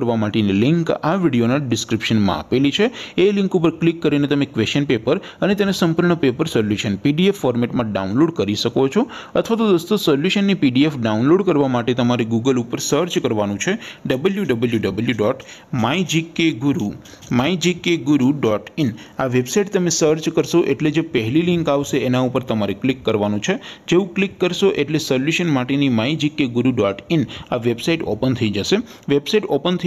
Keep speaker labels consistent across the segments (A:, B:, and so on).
A: કરવા માટેની લિંક આ વિડિયોના ડિસ્ક્રિપ્શનમાં આપેલી છે એ લિંક ઉપર ક્લિક કરીને તમે ક્વેશ્ચન પેપર અને તેનો સંપૂર્ણ પેપર સોલ્યુશન પીડીએફ ફોર્મેટમાં ડાઉનલોડ કરી શકો છો અથવા તો દોસ્તો સોલ્યુશનની પીડીએફ ડાઉનલોડ કરવા માટે તમારે Google ઉપર સર્ચ કરવાનું છે www.mygkguru.mygkguru.in આ વેબસાઈટ તમે સર્ચ કરશો એટલે જે પહેલી લિંક આવશે તેના ઉપર તમારે ક્લિક કરવાનું છે જેઉ ક્લિક કરશો એટલે સોલ્યુશન માટેની mygkguru.in આ વેબસાઈટ ઓપન થઈ જશે વેબસાઈટ ઓપન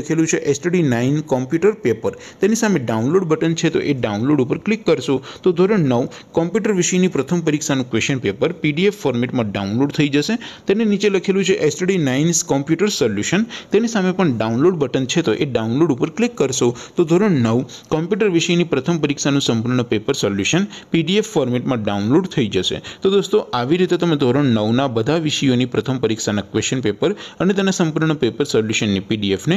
A: લેખેલું છે STD 9 કમ્પ્યુટર પેપર તેની સામે ડાઉનલોડ બટન છે તો એ ડાઉનલોડ ઉપર ક્લિક કરશું તો ધોરણ 9 કમ્પ્યુટર વિષયની પ્રથમ પરીક્ષાનું ક્વેશ્ચન પેપર PDF ફોર્મેટમાં ડાઉનલોડ થઈ જશે તેની નીચે લખેલું છે STD 9 કમ્પ્યુટર સોલ્યુશન તેની સામે પણ ડાઉનલોડ બટન છે તો એ ડાઉનલોડ ઉપર ક્લિક કરશું તો ધોરણ 9 કમ્પ્યુટર વિષયની પ્રથમ પરીક્ષાનું સંપૂર્ણ પેપર સોલ્યુશન PDF ફોર્મેટમાં ડાઉનલોડ થઈ જશે તો દોસ્તો આવી રીતે તમે ધોરણ 9 ના બધા વિષયોની પ્રથમ પરીક્ષાના ક્વેશ્ચન પેપર અને તેના સંપૂર્ણ પેપર સોલ્યુશનની PDF ને